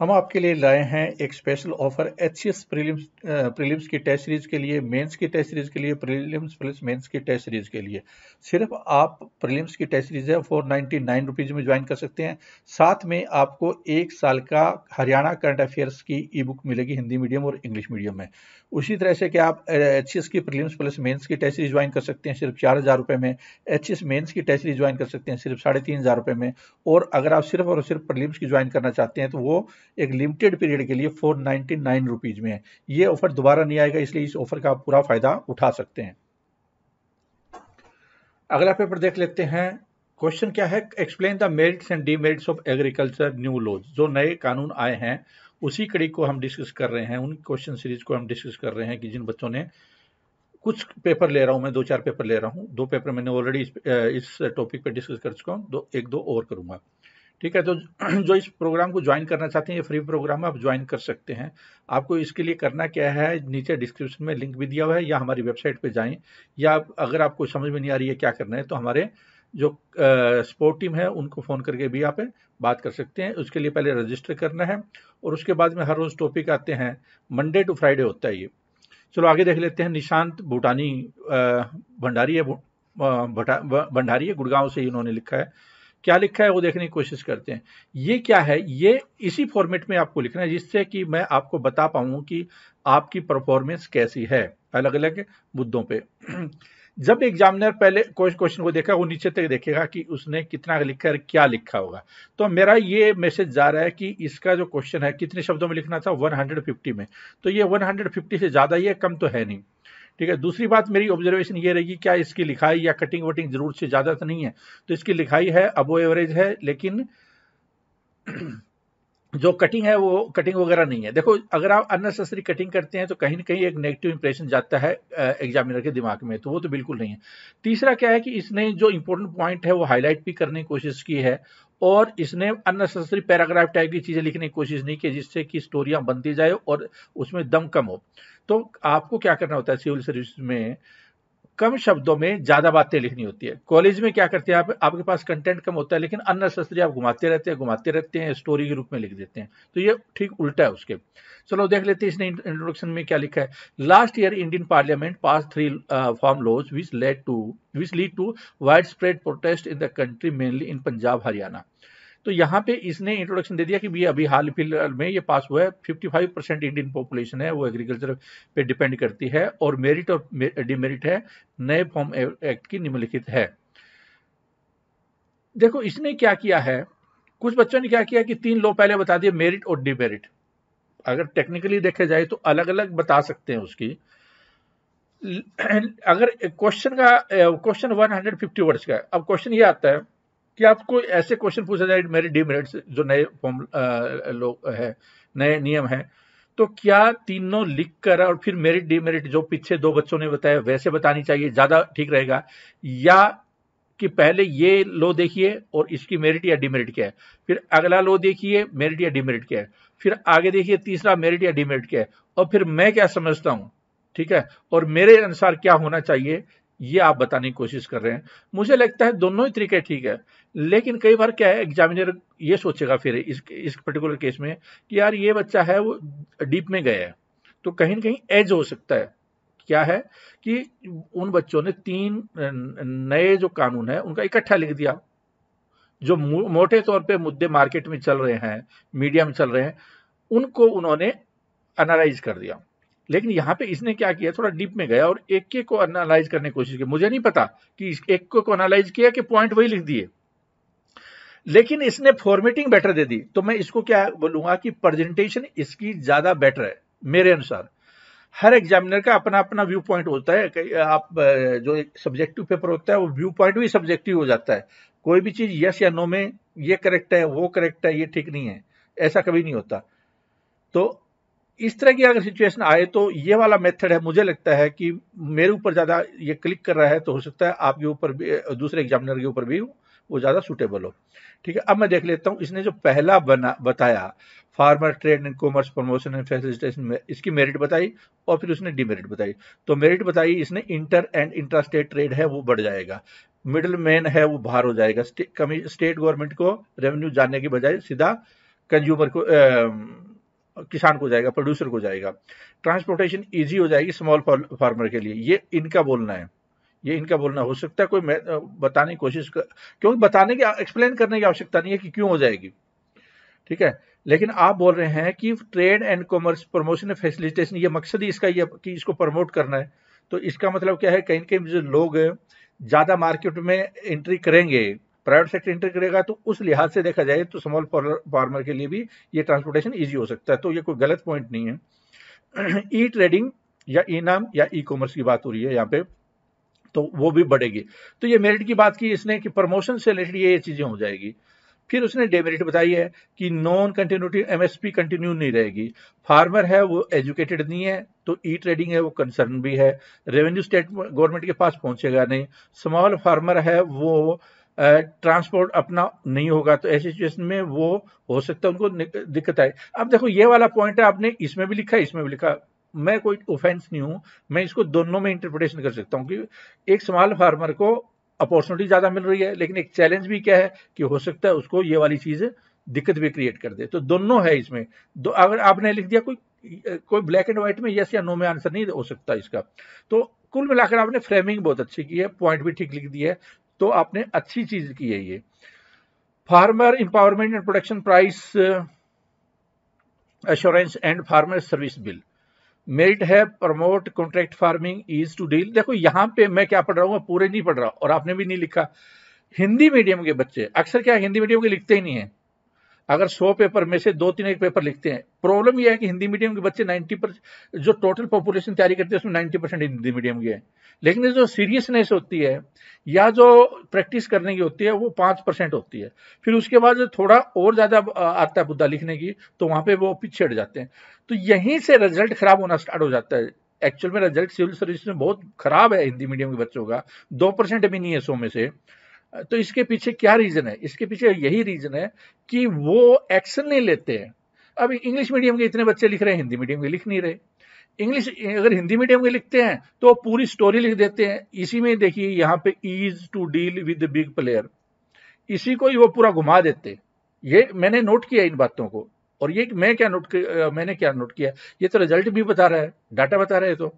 हम आपके लिए लाए हैं एक special offer H C S prelims prelims की टेस्ट सीरीज के लिए मेंस की टेस्ट सीरीज के लिए प्रिलिम्स प्लस मेंस की टेस्ट सीरीज के लिए सिर्फ आप प्रिलिम्स की टेस्ट सीरीज है फोर नाइन्टी नाइन रुपीज़ में ज्वाइन कर सकते हैं साथ में आपको एक साल का हरियाणा करंट अफेयर्स की ई बुक मिलेगी हिंदी मीडियम और इंग्लिश मीडियम में उसी तरह से कि आप एच की प्रीलिम्स प्लस मेंस की टेस्ट सीरीज ज्वाइन कर सकते हैं सिर्फ चार हज़ार रुपये में एच एस मेन्स की टेस्ट सीरीज ज्वाइन कर सकते हैं सिर्फ साढ़े तीन हज़ार रुपये में और अगर आप सिर्फ और सिर्फ प्रीलिम्स की ज्वाइन करना चाहते हैं तो वो एक लिमिटेड पीरियड के लिए फोर नाइन्टी नाइन रुपीज़ में है ये ऑफर दोबारा नहीं आएगा इसलिए इस ऑफर का आप पूरा फ़ायदा उठा सकते हैं अगला पेपर देख लेते हैं क्वेश्चन क्या है explain the merits and demerits of agriculture new laws जो नए कानून आए हैं उसी कड़ी को हम डिस्कस कर रहे हैं उन क्वेश्चन सीरीज को हम डिस्कस कर रहे हैं कि जिन बच्चों ने कुछ पेपर ले रहा हूं मैं दो चार पेपर ले रहा हूँ दो पेपर मैंने ऑलरेडी इस, इस टॉपिक पर डिस्कस कर चुका हूँ दो एक दो और करूंगा ठीक है तो जो इस प्रोग्राम को ज्वाइन करना चाहते हैं ये फ्री प्रोग्राम है आप ज्वाइन कर सकते हैं आपको इसके लिए करना क्या है नीचे डिस्क्रिप्शन में लिंक भी दिया हुआ है या हमारी वेबसाइट पर जाएं या अगर आपको समझ में नहीं आ रही है क्या करना है तो हमारे जो स्पोर्ट टीम है उनको फ़ोन करके भी आप बात कर सकते हैं उसके लिए पहले रजिस्टर करना है और उसके बाद में हर रोज़ टॉपिक आते हैं मंडे टू फ्राइडे होता है ये चलो आगे देख लेते हैं निशांत भूटानी भंडारी है भंडारी है गुड़गांव से इन्होंने लिखा है क्या लिखा है वो देखने की कोशिश करते हैं ये क्या है ये इसी फॉर्मेट में आपको लिखना है जिससे कि मैं आपको बता पाऊँ कि आपकी परफॉर्मेंस कैसी है अलग अलग मुद्दों पर जब एग्जामिनर पहले क्वेश्चन को देखा वो नीचे तक देखेगा कि उसने कितना लिखा है क्या लिखा होगा तो मेरा ये मैसेज जा रहा है कि इसका जो क्वेश्चन है कितने शब्दों में लिखना था 150 में तो ये 150 से ज़्यादा ये है कम तो है नहीं ठीक है दूसरी बात मेरी ऑब्जर्वेशन ये रहेगी क्या इसकी लिखाई या कटिंग वटिंग जरूर से ज़्यादा तो नहीं है तो इसकी लिखाई है अबो एवरेज है लेकिन जो कटिंग है वो कटिंग वगैरह नहीं है देखो अगर आप अननेसेसरी कटिंग करते हैं तो कहीं ना कहीं एक नेगेटिव इंप्रेशन जाता है एग्जामिनर के दिमाग में तो वो तो बिल्कुल नहीं है तीसरा क्या है कि इसने जो इंपॉर्टेंट पॉइंट है वो हाईलाइट भी करने की कोशिश की है और इसने अननेसेसरी पैराग्राफ टाइप की चीज़ें लिखने की कोशिश नहीं की जिससे कि स्टोरियाँ बनती जाए और उसमें दम कम हो तो आपको क्या करना होता है सिविल सर्विस में कम शब्दों में ज्यादा बातें लिखनी होती है कॉलेज में क्या करते हैं आप आपके पास कंटेंट कम होता है लेकिन अननेसेसरी आप घुमाते रहते हैं घुमाते रहते हैं स्टोरी के रूप में लिख देते हैं तो ये ठीक उल्टा है उसके चलो देख लेते हैं इसने इंट्रोडक्शन में क्या लिखा है last year Indian parliament pass three farm laws which led to which lead to wide spread protest in the country mainly in Punjab Haryana तो यहाँ पे इसने इंट्रोडक्शन दे दिया कि भैया अभी हाल फिलहाल में ये पास हुआ है 55 परसेंट इंडियन पॉपुलेशन है वो एग्रीकल्चर पे डिपेंड करती है और मेरिट और डिमेरिट है नए फॉर्म एक्ट की निम्नलिखित है देखो इसने क्या किया है कुछ बच्चों ने क्या किया कि तीन लॉ पहले बता दिए मेरिट और डिमेरिट अगर टेक्निकली देखा जाए तो अलग अलग बता सकते हैं उसकी अगर क्वेश्चन का क्वेश्चन 150 वर्ड्स का अब क्वेश्चन ये आता है कि आपको ऐसे क्वेश्चन पूछा जाए मेरे डीमेरिट्स जो नए फॉर्म लोग है नए नियम है तो क्या तीनों लिख कर और फिर मेरिट डिमेरिट जो पीछे दो बच्चों ने बताया वैसे बतानी चाहिए ज़्यादा ठीक रहेगा या कि पहले ये लो देखिए और इसकी मेरिट या डिमेरिट क्या है फिर अगला लो देखिए मेरिट या डिमेरिट क्या है फिर आगे देखिए तीसरा मेरिट या डिमेरिट क्या है और फिर मैं क्या समझता हूँ ठीक है और मेरे अनुसार क्या होना चाहिए ये आप बताने की कोशिश कर रहे हैं मुझे लगता है दोनों ही तरीके ठीक है लेकिन कई बार क्या है एग्जामिनर ये सोचेगा फिर इस इस पर्टिकुलर केस में कि यार ये बच्चा है वो डीप में गया है तो कहीं ना कहीं एज हो सकता है क्या है कि उन बच्चों ने तीन नए जो कानून है उनका इकट्ठा लिख दिया जो मोटे तौर पे मुद्दे मार्केट में चल रहे हैं मीडिया में चल रहे हैं उनको उन्होंने एनालाइज कर दिया लेकिन यहाँ पे इसने क्या किया थोड़ा डीप में गया और एक के को एनालाइज करने की कोशिश की मुझे नहीं पता कि इस एक को को एनालाइज किया कि पॉइंट वही लिख दिए लेकिन इसने फॉर्मेटिंग बेटर दे दी तो मैं इसको क्या बोलूंगा कि प्रेजेंटेशन इसकी ज्यादा बेटर है मेरे अनुसार हर एग्जामिनर का अपना अपना व्यू पॉइंट होता है कि आप जो एक सब्जेक्टिव पेपर होता है वो व्यू पॉइंट भी सब्जेक्टिव हो जाता है कोई भी चीज यस या नो में ये करेक्ट है वो करेक्ट है ये ठीक नहीं है ऐसा कभी नहीं होता तो इस तरह की अगर सिचुएशन आए तो ये वाला मेथड है मुझे लगता है कि मेरे ऊपर ज़्यादा ये क्लिक कर रहा है तो हो सकता है आपके ऊपर भी दूसरे एग्जामिनर के ऊपर भी वो ज़्यादा सूटेबल हो ठीक है अब मैं देख लेता हूँ इसने जो पहला बना बताया farmer trade and commerce promotion and facilitation में इसकी मेरिट बताई और फिर उसने डिमेरिट बताई तो मेरिट बताई इसने इंटर एंड इंट्रास्टेट ट्रेड है वो बढ़ जाएगा मिडल मैन है वो बाहर हो जाएगा स्टे, स्टेट गवर्नमेंट को रेवेन्यू जानने के बजाय सीधा कंज्यूमर को किसान को जाएगा प्रोड्यूसर को जाएगा ट्रांसपोर्टेशन ईजी हो जाएगी स्मॉल फार्मर के लिए ये इनका बोलना है ये इनका बोलना हो सकता है कोई बताने की कोशिश कर क्योंकि बताने की एक्सप्लेन करने की आवश्यकता नहीं है कि क्यों हो जाएगी ठीक है लेकिन आप बोल रहे हैं कि trade and commerce promotion facilitation ये मकसद ही इसका ये कि इसको प्रमोट करना है तो इसका मतलब क्या है कहीं कहीं जो लोग ज़्यादा मार्केट में एंट्री करेंगे प्राइवेट सेक्टर इंटर करेगा तो उस लिहाज से देखा जाए तो स्मॉल फार्मर के लिए भी ये ट्रांसपोर्टेशन ईजी हो सकता है तो ये कोई गलत पॉइंट नहीं है ई ट्रेडिंग या ई नाम या ई कॉमर्स की बात हो रही है यहाँ पे तो वो भी बढ़ेगी तो ये मेरिट की बात की इसने कि प्रमोशन से रिलेटेड ये चीज़ें हो जाएगी फिर उसने डेमेरिट बताई है कि नॉन कंटिन्यूटी एमएसपी कंटिन्यू नहीं रहेगी फार्मर है वो एजुकेटेड नहीं है तो ई ट्रेडिंग है वो कंसर्न भी है रेवेन्यू स्टेट गवर्नमेंट के पास पहुंचेगा नहीं स्मॉल फार्मर है वो ट्रांसपोर्ट अपना नहीं होगा तो ऐसी सिचुएशन में वो हो सकता है उनको दिक्कत आए अब देखो ये वाला पॉइंट है आपने इसमें भी लिखा है इसमें भी लिखा मैं कोई ऑफेंस नहीं हूं मैं इसको दोनों में इंटरप्रिटेशन कर सकता हूं कि एक स्मॉल फार्मर को अपॉर्चुनिटी ज्यादा मिल रही है लेकिन एक चैलेंज भी क्या है कि हो सकता है उसको ये वाली चीज दिक्कत भी क्रिएट कर दे तो दोनों है इसमें दो अगर आपने लिख दिया कोई कोई ब्लैक एंड व्हाइट में यस या नो में आंसर नहीं हो सकता इसका तो कुल मिलाकर आपने फ्रेमिंग बहुत अच्छी की है पॉइंट भी ठीक लिख दिया है तो आपने अच्छी चीज की है ये farmer empowerment and production price assurance and farmer service bill merit है promote contract farming is to deal देखो यहां पे मैं क्या पढ़ रहा हूँ पूरे नहीं पढ़ रहा और आपने भी नहीं लिखा हिंदी मीडियम के बच्चे अक्सर क्या हिंदी मीडियम के लिखते ही नहीं है अगर सौ पेपर में से दो तीन एक पेपर लिखते हैं प्रॉब्लम यह है कि हिंदी मीडियम के बच्चे 90 पर जो टोटल पॉपुलेशन तैयारी करते हैं उसमें 90 परसेंट हिंदी मीडियम के हैं लेकिन जो सीरियसनेस होती है या जो प्रैक्टिस करने की होती है वो पाँच परसेंट होती है फिर उसके बाद जो थोड़ा और ज़्यादा आता है मुद्दा लिखने की तो वहाँ पर वो पीछे हट जाते हैं तो यहीं से रिजल्ट खराब होना स्टार्ट हो जाता है एक्चुअल में रिजल्ट सिविल सर्विस में बहुत खराब है हिंदी मीडियम के बच्चों का दो परसेंट भी नहीं है सौ में से तो इसके पीछे क्या रीज़न है इसके पीछे यही रीज़न है कि वो एक्शन नहीं लेते हैं अब इंग्लिश मीडियम के इतने बच्चे लिख रहे हैं हिंदी मीडियम के लिख नहीं रहे इंग्लिश अगर हिंदी मीडियम में लिखते हैं तो पूरी स्टोरी लिख देते हैं इसी में देखिए यहाँ पे ease to deal with big player इसी को ही वो पूरा घुमा देते ये मैंने नोट किया इन बातों को और ये मैं क्या नोट मैंने क्या नोट किया ये तो रिजल्ट भी बता रहा है डाटा बता रहे तो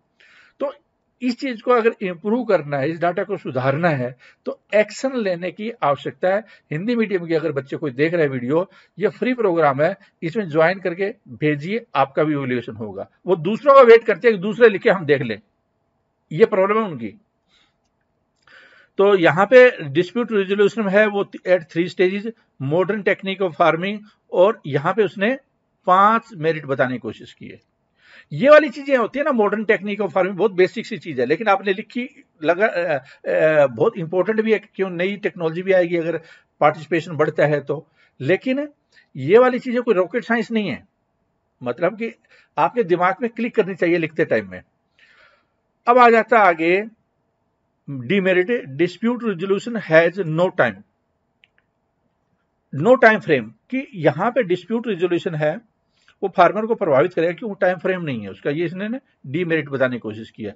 इस चीज को अगर इम्प्रूव करना है इस डाटा को सुधारना है तो एक्शन लेने की आवश्यकता है हिंदी मीडियम के अगर बच्चे कोई देख रहे हैं वीडियो ये फ्री प्रोग्राम है इसमें ज्वाइन करके भेजिए आपका भी इवेल्युएशन होगा वो दूसरों का वेट करते हैं दूसरे लिखे हम देख लें ये प्रॉब्लम है उनकी तो यहाँ पे डिस्प्यूट रेजोल्यूशन है वो at three stages modern technique of farming और यहाँ पे उसने पांच मेरिट बताने की कोशिश की है ये वाली चीजें होती है ना मॉडर्न टेक्निक ऑफ फार्मिंग बहुत बेसिक सी चीज है लेकिन आपने लिखी लगा बहुत इंपॉर्टेंट भी है क्यों नई टेक्नोलॉजी भी आएगी अगर पार्टिसिपेशन बढ़ता है तो लेकिन ये वाली चीजें कोई रॉकेट साइंस नहीं है मतलब कि आपके दिमाग में क्लिक करनी चाहिए लिखते टाइम में अब आ जाता आगे demerit dispute resolution has no time no time frame कि यहां पे डिस्प्यूट रिजोल्यूशन है वो फार्मर को प्रभावित करेगा क्योंकि टाइम फ्रेम नहीं है उसका ये इसने डीमेरिट बताने की कोशिश किया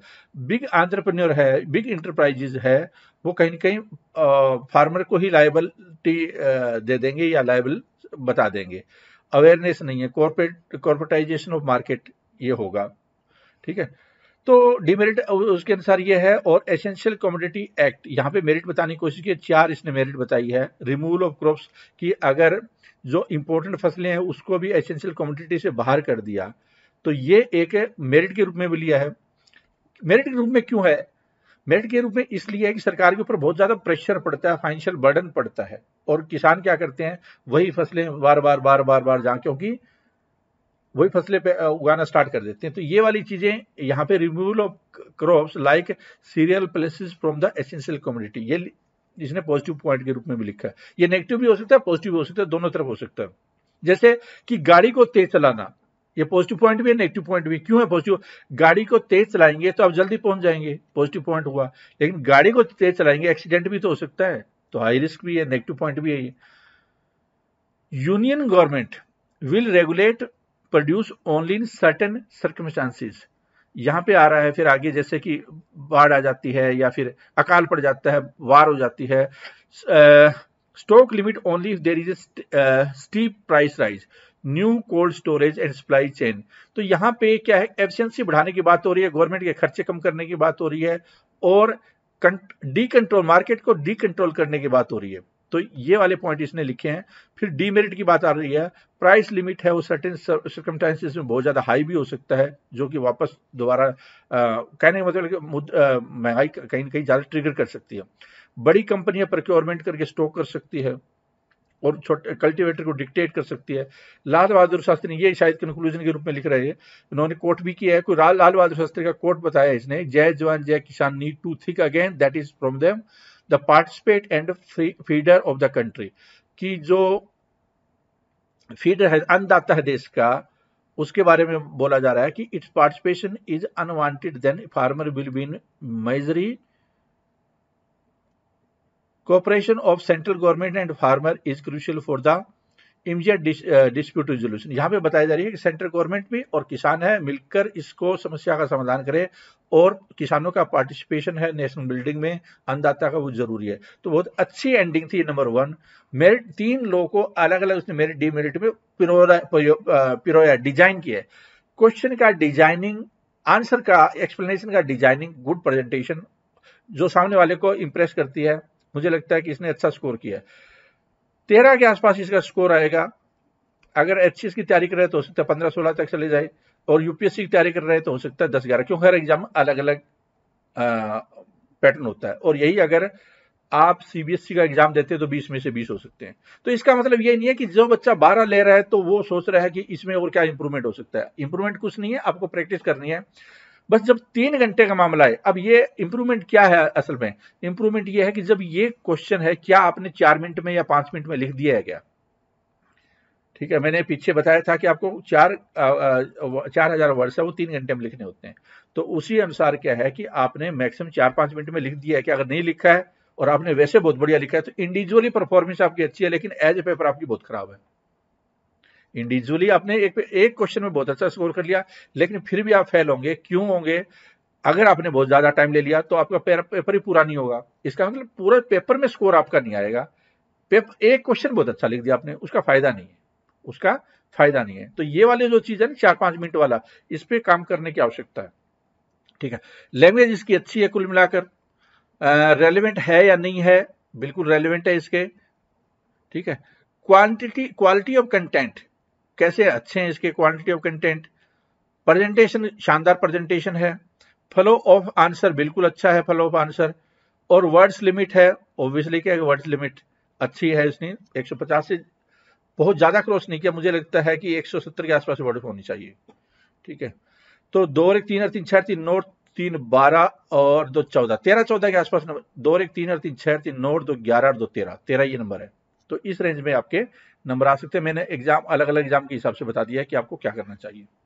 बिग आंट्रप्रन्योर है बिग इंटरप्राइजेज है वो कहीं ना कहीं फार्मर को ही लाइबलिटी दे देंगे या लाइबल बता देंगे अवेयरनेस नहीं है कॉर्पोरेट कॉर्पोरेटाइजेशन ऑफ मार्केट ये होगा ठीक है तो डिमेरिट उसके अनुसार ये है और एसेंशियल कम्योडिटी एक्ट यहाँ पे मेरिट बताने की कोशिश की चार इसने मेरिट बताई है रिमूवल ऑफ क्रॉप्स की अगर जो इम्पोर्टेंट फसलें हैं उसको भी एसेंशियल कम्योडिटी से बाहर कर दिया तो ये एक मेरिट के रूप में भी लिया है मेरिट के रूप में क्यों है मेरिट के रूप में इसलिए है कि सरकार के ऊपर बहुत ज़्यादा प्रेशर पड़ता है फाइनेंशियल बर्डन पड़ता है और किसान क्या करते हैं वही फसलें बार बार बार बार बार जहाँ क्योंकि वही फसलें पे उगाना स्टार्ट कर देते हैं तो ये वाली चीजें यहाँ पे removal of crops like cereal pulses from the essential community ये इसने पॉजिटिव पॉइंट के रूप में भी लिखा है ये नेगेटिव भी हो सकता है पॉजिटिव हो सकता है दोनों तरफ हो सकता है जैसे कि गाड़ी को तेज चलाना ये पॉजिटिव पॉइंट भी है नेगेटिव पॉइंट भी क्यों है पॉजिटिव गाड़ी को तेज चलाएंगे तो आप जल्दी पहुंच जाएंगे पॉजिटिव पॉइंट हुआ लेकिन गाड़ी को तेज चलाएंगे एक्सीडेंट भी तो हो सकता है तो हाई रिस्क भी है नेगेटिव पॉइंट भी है ये union government will regulate produce only in certain circumstances यहाँ पे आ रहा है फिर आगे जैसे कि बाढ़ आ जाती है या फिर अकाल पड़ जाता है वार हो जाती है stock limit only if there is a steep price rise new cold storage and supply chain तो यहाँ पे क्या है एफिशिएंसी बढ़ाने की बात हो रही है गवर्नमेंट के खर्चे कम करने की बात हो रही है और डी कंट्रोल मार्केट को डी कंट्रोल करने की बात हो रही है तो ये वाले पॉइंट इसने लिखे हैं फिर डीमेरिट की बात आ रही है प्राइस लिमिट है वो सर्टेन सर्कमटाइंसिस में बहुत ज़्यादा हाई भी हो सकता है जो कि वापस दोबारा कहने का मतलब महंगाई कहीं ना कहीं ज़्यादा ट्रिगर कर सकती है बड़ी कंपनियां प्रक्योरमेंट करके स्टॉक कर सकती है और छोटे कल्टीवेटर को डिक्टेट कर सकती है लाल बहादुर शास्त्री ये शायद कंक्लूजन के रूप में लिख रहे हैं उन्होंने कोट भी किया है कोई लाल बहादुर शास्त्री का कोट बताया इसने जय जवान जय किसान need to think again that is from them the participate and feeder of the country कि जो फीडर है अन्नदाता है देश का उसके बारे में बोला जा रहा है कि its participation is unwanted then farmer will been majorly cooperation of central government and farmer is crucial for the immediate dispute resolution यहाँ पे बताया जा रही है कि सेंट्रल गवर्नमेंट भी और किसान है मिलकर इसको समस्या का समाधान करें और किसानों का पार्टिसिपेशन है नेशनल बिल्डिंग में अन्नदाता का वो जरूरी है तो बहुत अच्छी एंडिंग थी नंबर वन मेरिट तीन लोगों को अलग अलग उसने मेरिट डीमेरिट में पिरोया डिजाइन किया है क्वेश्चन का डिजाइनिंग आंसर का एक्सप्लेनेशन का डिजाइनिंग गुड प्रेजेंटेशन जो सामने वाले को इम्प्रेस करती है मुझे लगता है कि इसने अच्छा स्कोर किया है तेरह के आसपास इसका स्कोर आएगा अगर एच की तैयारी कर रहे तो हो सकता है पंद्रह सोलह तक चले जाए और यूपीएससी की तैयारी कर रहे तो हो सकता है दस ग्यारह क्योंकि हर एग्जाम अलग अलग पैटर्न होता है और यही अगर आप सीबीएसई e का एग्जाम देते हैं तो 20 में से 20 हो सकते हैं तो इसका मतलब ये नहीं है कि जो बच्चा 12 ले रहा है तो वो सोच रहा है कि इसमें और क्या इंप्रूवमेंट हो सकता है इंप्रूवमेंट कुछ नहीं है आपको प्रैक्टिस करनी है बस जब तीन घंटे का मामला है अब ये इंप्रूवमेंट क्या है असल में इंप्रूवमेंट ये है कि जब ये क्वेश्चन है क्या आपने चार मिनट में या पांच मिनट में लिख दिया है क्या ठीक है मैंने पीछे बताया था कि आपको चार चार हजार वर्ड्स है वो तीन घंटे में लिखने होते हैं तो उसी अनुसार क्या है कि आपने मैक्सिमम चार पांच मिनट में लिख दिया है कि अगर नहीं लिखा है और आपने वैसे बहुत बढ़िया लिखा है तो इंडिविजुअली परफॉर्मेंस आपकी अच्छी है लेकिन एज ए पेपर आपकी बहुत खराब है इंडिविजुअली आपने एक एक क्वेश्चन में बहुत अच्छा स्कोर कर लिया लेकिन फिर भी आप फेल होंगे क्यों होंगे अगर आपने बहुत ज्यादा टाइम ले लिया तो आपका पेपर ही पूरा नहीं होगा इसका मतलब पूरे पेपर में स्कोर आपका नहीं आएगा पेपर एक क्वेश्चन बहुत अच्छा लिख दिया आपने उसका फायदा नहीं है उसका फायदा नहीं है तो ये वाले जो चीज है ना चार पांच मिनट वाला इस पर काम करने की आवश्यकता है ठीक है लैंग्वेज इसकी अच्छी है कुल मिलाकर रेलिवेंट है या नहीं है बिल्कुल रेलिवेंट है इसके ठीक है क्वांटिटी क्वालिटी ऑफ कंटेंट कैसे अच्छे हैं इसके क्वांटिटी ऑफ कंटेंट प्रेजेंटेशन शानदार प्रेजेंटेशन है फ्लो ऑफ आंसर बिल्कुल अच्छा है फ्लो ऑफ आंसर और वर्ड्स लिमिट है ओब्वियसली क्या वर्ड्स लिमिट अच्छी है इसने 150 से बहुत ज़्यादा क्रॉस नहीं किया मुझे लगता है कि 170 के आसपास वर्ड होनी चाहिए ठीक है तो दो एक तीन और तीन छह तीन नोट तीन बारह और दो चौदह तेरह चौदह के आसपास दो एक तीन और तीन छह तीन नोट दो ग्यारह और दो तेरह तेरह ये नंबर है तो इस रेंज में आपके नंबर आ सकते हैं मैंने एग्जाम अलग अलग एग्जाम के हिसाब से बता दिया है कि आपको क्या करना चाहिए